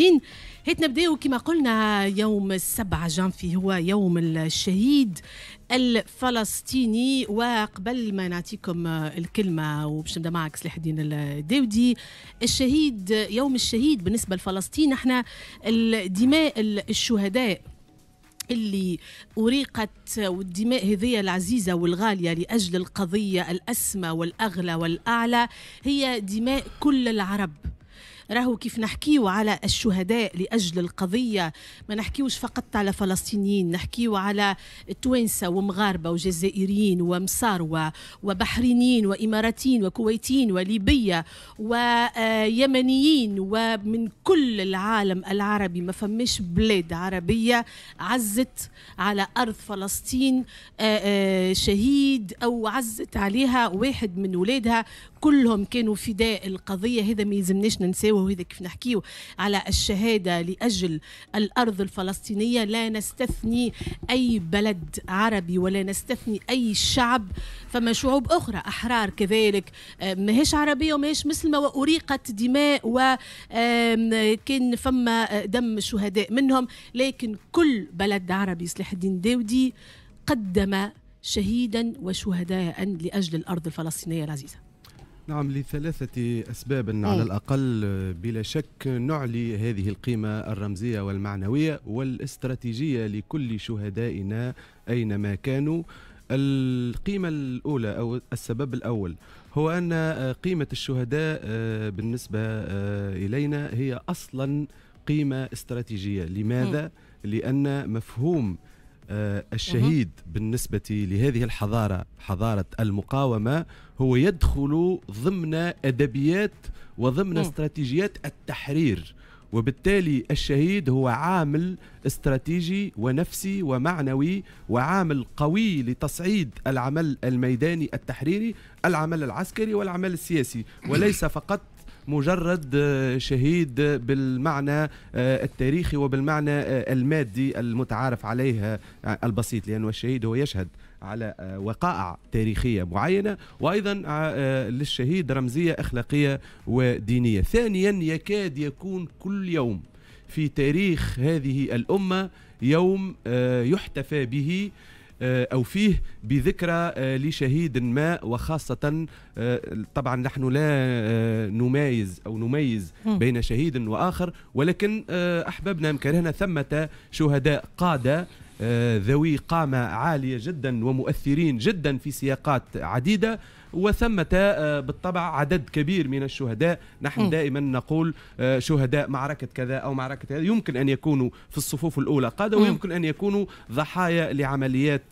الدين هيت نبداو كما قلنا يوم السبعة جانفي هو يوم الشهيد الفلسطيني وقبل ما نعطيكم الكلمه وباش نبدا معك سلاح الدين الداودي الشهيد يوم الشهيد بالنسبه لفلسطين احنا دماء الشهداء اللي أريقت والدماء هذية العزيزة والغالية لأجل القضية الأسمى والأغلى والأعلى هي دماء كل العرب راهو كيف نحكيو على الشهداء لأجل القضية ما نحكيوش فقط على فلسطينيين نحكيو على توانسة ومغاربة وجزائريين ومصاروة وبحرينيين وإماراتيين وكويتيين وليبية ويمنيين ومن كل العالم العربي ما فماش بلاد عربية عزت على أرض فلسطين آه، آه، شهيد أو عزت عليها واحد من ولادها كلهم كانوا فداء القضيه هذا ما يلزمناش ننساوه وهذا كيف نحكيه على الشهاده لاجل الارض الفلسطينيه لا نستثني اي بلد عربي ولا نستثني اي شعب فما شعوب اخرى احرار كذلك آه، ماهيش عربيه وماهيش مسلمه واريقت دماء وكان فما آه، دم شهداء منهم لكن كل بلد عربي صلاح الدين داودي قدم شهيدا وشهداء لاجل الارض الفلسطينيه العزيزه نعم لثلاثة أسباب أي. على إيه. الأقل بلا شك نعلي هذه القيمة الرمزية والمعنوية والاستراتيجية لكل شهدائنا أينما كانوا القيمة الأولى أو السبب الأول هو أن قيمة الشهداء آه، بالنسبة آه، إلينا هي أصلا قيمة استراتيجية لماذا؟ أي. لأن مفهوم آه، الشهيد بالنسبة لهذه الحضارة حضارة المقاومة هو يدخل ضمن أدبيات وضمن استراتيجيات التحرير وبالتالي الشهيد هو عامل استراتيجي ونفسي ومعنوي وعامل قوي لتصعيد العمل الميداني التحريري العمل العسكري والعمل السياسي وليس فقط مجرد شهيد بالمعنى آه، التاريخي وبالمعنى آه، المادي المتعارف عليه آه، البسيط لأنه الشهيد هو يشهد على وقائع تاريخيه معينه وايضا للشهيد رمزيه اخلاقيه ودينيه. ثانيا يكاد يكون كل يوم في تاريخ هذه الامه يوم يحتفى به آه، أو فيه بذكرى آه، لشهيد ما وخاصة آه، طبعا نحن لا نمايز أو نميز بين شهيد وآخر ولكن أحببنا مكرهنا ثمة شهداء قادة آه، ذوي قامة عالية جدا ومؤثرين جدا في سياقات عديدة وثمة آه، بالطبع عدد كبير من الشهداء نحن م. دائما نقول آه، شهداء معركة كذا أو معركة كذا يمكن أن يكونوا في الصفوف الأولى قادة ويمكن أن يكونوا ضحايا لعمليات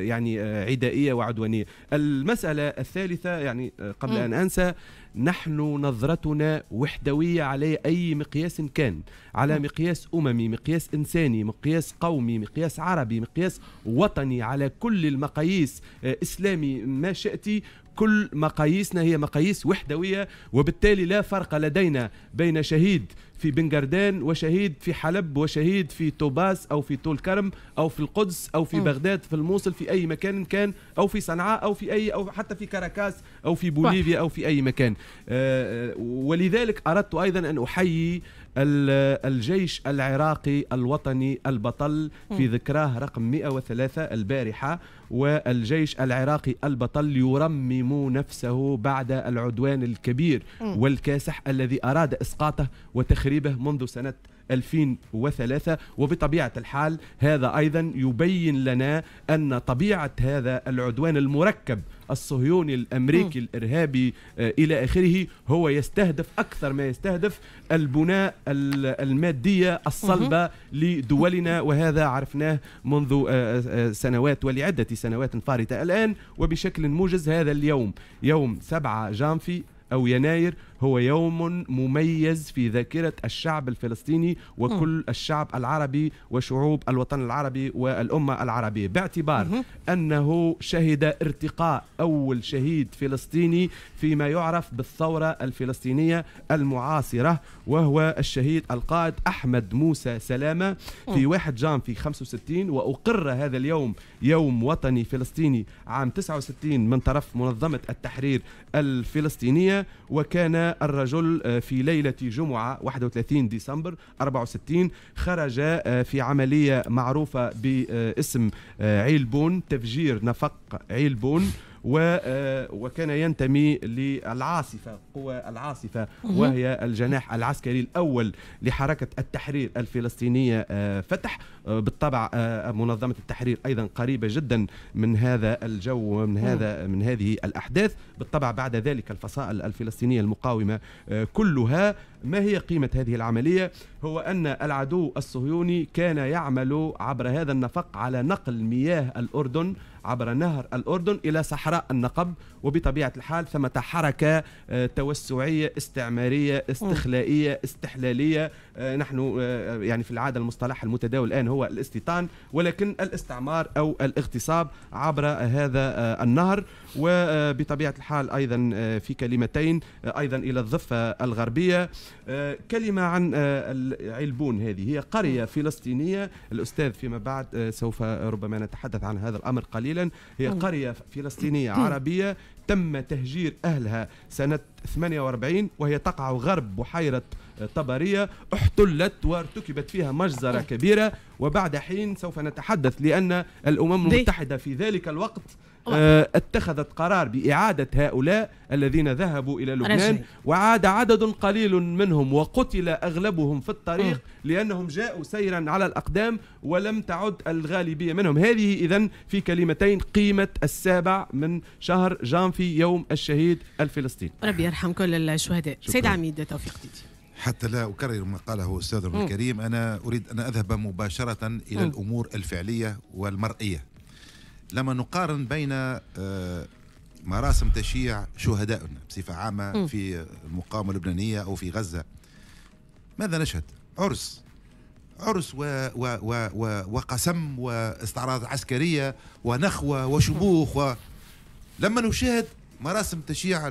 يعني عدائية وعدوانية المسألة الثالثة يعني قبل م. أن أنسى نحن نظرتنا وحدوية على أي مقياس كان على مقياس أممي مقياس إنساني مقياس قومي مقياس عربي مقياس وطني على كل المقاييس آه، إسلامي ما شئتي كل مقاييسنا هي مقاييس وحدوية وبالتالي لا فرق لدينا بين شهيد في بنجردان وشهيد في حلب وشهيد في طوباس أو في طول كرم أو في القدس أو في بغداد في الموصل في أي مكان كان أو في صنعاء أو في أي أو حتى في كاراكاس أو في بوليفيا أو في أي مكان آه، آه، ولذلك أردت أيضا أن أحيي الجيش العراقي الوطني البطل في ذكراه رقم 103 البارحة والجيش العراقي البطل يرمم نفسه بعد العدوان الكبير والكاسح الذي أراد إسقاطه وتخريبه منذ سنة 2003 وبطبيعة الحال هذا أيضا يبين لنا أن طبيعة هذا العدوان المركب الصهيوني الامريكي الارهابي آه، الى اخره هو يستهدف اكثر ما يستهدف البناء الماديه الصلبه لدولنا وهذا عرفناه منذ آه، آه، سنوات ولعده سنوات فارته الان وبشكل موجز هذا اليوم يوم 7 جانفي او يناير هو يوم مميز في ذاكرة الشعب الفلسطيني وكل الشعب العربي وشعوب الوطن العربي والأمة العربية باعتبار أنه شهد ارتقاء أول شهيد فلسطيني فيما يعرف بالثورة الفلسطينية المعاصرة وهو الشهيد القائد أحمد موسى سلامة في 1 جان في 65 وأقر هذا اليوم يوم وطني فلسطيني عام 69 من طرف منظمة التحرير الفلسطينية وكان الرجل آه، في ليلة جمعة 31 ديسمبر 64 خرج آه، في عملية معروفة باسم آه، عيلبون تفجير نفق عيلبون آه، وكان ينتمي للعاصفة قوى العاصفة وهي الجناح العسكري الأول لحركة التحرير الفلسطينية آه، فتح آه، بالطبع منظمة التحرير أيضا قريبة جدا من هذا الجو ومن هذا من هذه الأحداث بالطبع بعد ذلك الفصائل الفلسطينية المقاومة كلها ما هي قيمة هذه العملية هو أن العدو الصهيوني كان يعمل عبر هذا النفق على نقل مياه الأردن عبر نهر الأردن إلى صحراء النقب وبطبيعة الحال ثمة حركة آه، توسعية استعمارية استخلائية استحلالية آه، نحن آه، يعني في العادة المصطلح المتداول الآن هو الاستيطان ولكن الاستعمار أو الاغتصاب عبر هذا النهر وبطبيعة الحال أيضا في كلمتين أيضا إلى الضفة الغربية كلمة عن علبون هذه هي قرية فلسطينية الأستاذ فيما بعد سوف ربما نتحدث عن هذا الأمر قليلا مثلا هي نعم. قرية فلسطينية عربية تم تهجير أهلها سنة 48 وهي تقع غرب بحيرة آه، طبرية احتلت وارتكبت فيها مجزرة نعم. كبيرة وبعد حين سوف نتحدث لأن الأمم المتحدة في ذلك الوقت آه، اتخذت قرار بإعادة هؤلاء الذين ذهبوا إلى لبنان وعاد عدد قليل منهم وقتل أغلبهم في الطريق لأنهم جاءوا سيرا على الأقدام ولم تعد الغالبية منهم هذه إذا في كلمتين قيمة السابع من شهر جانفي يوم الشهيد الفلسطيني ربي يرحم كل الشهداء سيد عميد توفيق ديدي حتى لا أكرر ما قاله أستاذنا الكريم أنا أريد أن أذهب مباشرة إلى م. الأمور الفعلية والمرئية لما نقارن بين آه، مراسم تشييع شهدائنا بصفة عامة في المقاومة اللبنانية أو في غزة ماذا نشهد؟ عرس عرس و و و و وقسم واستعراض عسكرية ونخوة وشموخ و لما نشاهد مراسم تشييع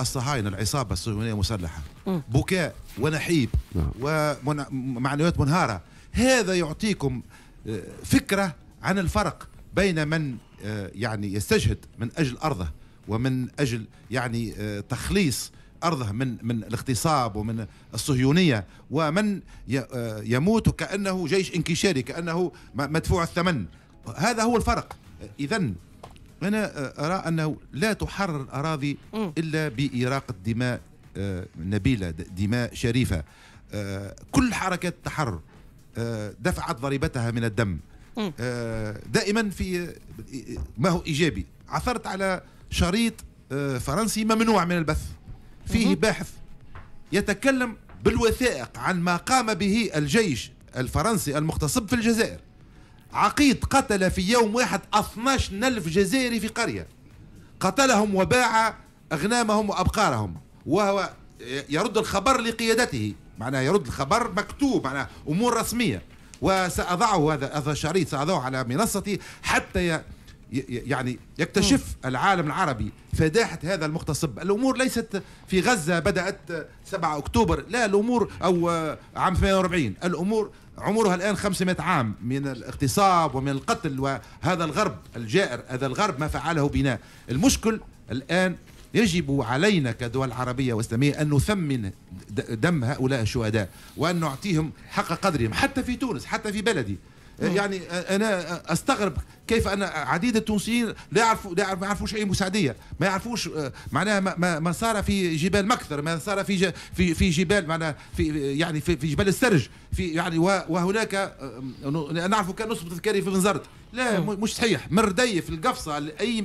الصهاينة العصابة الصهيونية المسلحة بكاء ونحيب نعم. ومعنويات منهارة هذا يعطيكم آه، فكرة عن الفرق بين من آه، يعني يستجهد من اجل ارضه ومن اجل يعني آه، تخليص ارضه من من الاغتصاب ومن الصهيونيه ومن آه، يموت كانه جيش انكشاري كانه مدفوع الثمن هذا هو الفرق اذا انا ارى انه لا تحرر الاراضي الا باراقه دماء نبيله دماء شريفه كل حركات التحرر دفعت ضريبتها من الدم آه، دائما في ما هو ايجابي عثرت على شريط آه، فرنسي ممنوع من البث فيه باحث يتكلم بالوثائق عن ما قام به الجيش الفرنسي المغتصب في الجزائر عقيد قتل في يوم واحد 12 ألف جزائري في قرية قتلهم وباع أغنامهم وأبقارهم وهو يرد الخبر لقيادته معناه يرد الخبر مكتوب معناه أمور رسمية وسأضعه هذا هذا الشريط سأضعه على منصتي حتى ي... يعني يكتشف العالم العربي فداحة هذا المغتصب الأمور ليست في غزة بدأت 7 أكتوبر لا الأمور أو عام 48 الأمور عمرها الآن 500 عام من الاغتصاب ومن القتل وهذا الغرب الجائر هذا الغرب ما فعله بنا المشكل الآن يجب علينا كدول عربية وإسلامية أن نثمن دم هؤلاء الشهداء وأن نعطيهم حق قدرهم حتى في تونس حتى في بلدي آه. يعني انا استغرب كيف ان عديد التونسيين لا يعرفوا لا يعرفوش اي مساعديه ما يعرفوش آه، معناها ما, ما صار في جبال مكثر ما صار في في في جبال معناها في يعني في, في جبال السرج في يعني وهناك آه، نعرفوا كان نصب تذكاري في بنزرت لا مش صحيح من رديف القفصه اي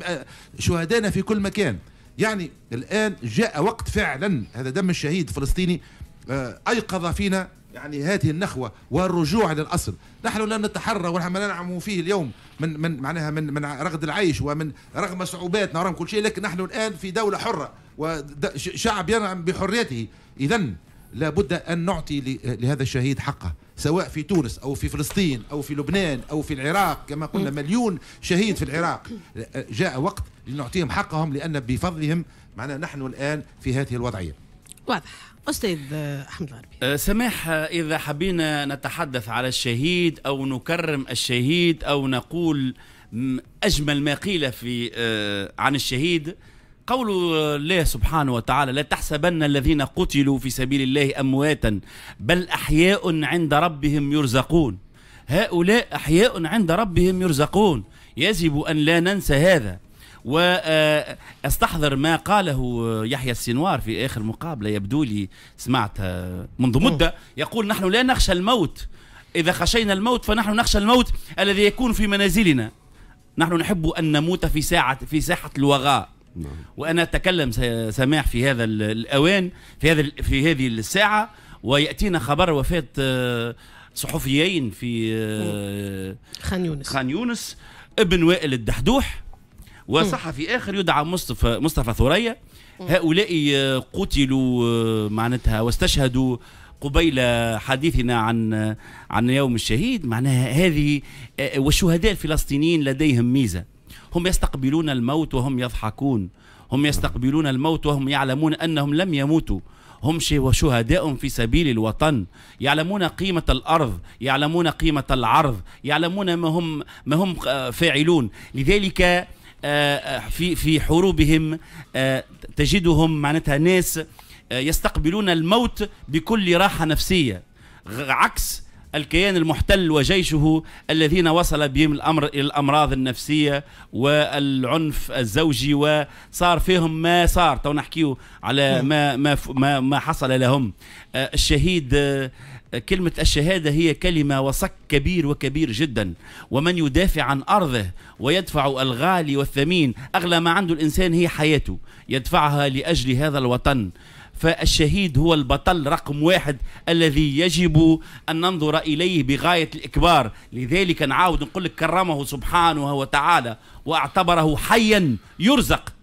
شهدائنا في كل مكان يعني الآن جاء وقت فعلا هذا دم الشهيد الفلسطيني آه، أيقظ فينا يعني هذه النخوة والرجوع إلى الأصل نحن لا نتحرى ونحن ننعم فيه اليوم من من معناها من من رغد العيش ومن رغم صعوباتنا ورغم كل شيء لكن نحن الآن في دولة حرة وشعب ينعم بحريته إذا لابد أن نعطي لهذا الشهيد حقه سواء في تونس أو في فلسطين أو في لبنان أو في العراق كما قلنا مليون شهيد في العراق جاء وقت لنعطيهم حقهم لأن بفضلهم معنا نحن الآن في هذه الوضعية واضح استاذ احمد الغربي أه، سماح اذا حبينا نتحدث على الشهيد او نكرم الشهيد او نقول اجمل ما قيل في أه، عن الشهيد قول الله سبحانه وتعالى لا تحسبن الذين قتلوا في سبيل الله أمواتا بل أحياء عند ربهم يرزقون هؤلاء أحياء عند ربهم يرزقون يجب أن لا ننسى هذا واستحضر ما قاله يحيى السنوار في اخر مقابله يبدو لي سمعتها منذ مده يقول نحن لا نخشى الموت اذا خشينا الموت فنحن نخشى الموت الذي يكون في منازلنا نحن نحب ان نموت في ساعه في ساحه الوغاء نعم. وأنا أتكلم سماح في هذا الأوان في هذا في هذه الساعة ويأتينا خبر وفاة آه، صحفيين في آه، خان يونس خان يونس ابن وائل الدحدوح وصحفي آخر يدعى مصطفى مصطفى ثريا هؤلاء آه، قتلوا معناتها واستشهدوا قبيل حديثنا عن عن يوم الشهيد معناها هذه والشهداء الفلسطينيين لديهم ميزه هم يستقبلون الموت وهم يضحكون هم يستقبلون الموت وهم يعلمون أنهم لم يموتوا هم شهداء في سبيل الوطن يعلمون قيمة الأرض يعلمون قيمة العرض يعلمون ما هم, ما هم آه، فاعلون لذلك آه، آه، في في حروبهم تجدهم معناتها ناس يستقبلون الموت بكل راحة نفسية عكس الكيان المحتل وجيشه الذين وصل بهم الأمر إلى الأمراض النفسية والعنف الزوجي وصار فيهم ما صار تو نحكيو على نعم. ما, ما, ما, ما حصل لهم آه، الشهيد آه، كلمة الشهادة هي كلمة وصك كبير وكبير جدا ومن يدافع عن أرضه ويدفع الغالي والثمين أغلى ما عنده الإنسان هي حياته يدفعها لأجل هذا الوطن فالشهيد هو البطل رقم واحد الذي يجب أن ننظر إليه بغاية الإكبار لذلك نعاود نقول لك كرمه سبحانه وتعالى وأعتبره حيا يرزق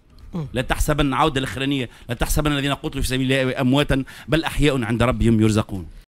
لا تحسبن عودة الأخرانية لا تحسبن الذين قتلوا في سبيل الله أمواتا بل أحياء عند ربهم يرزقون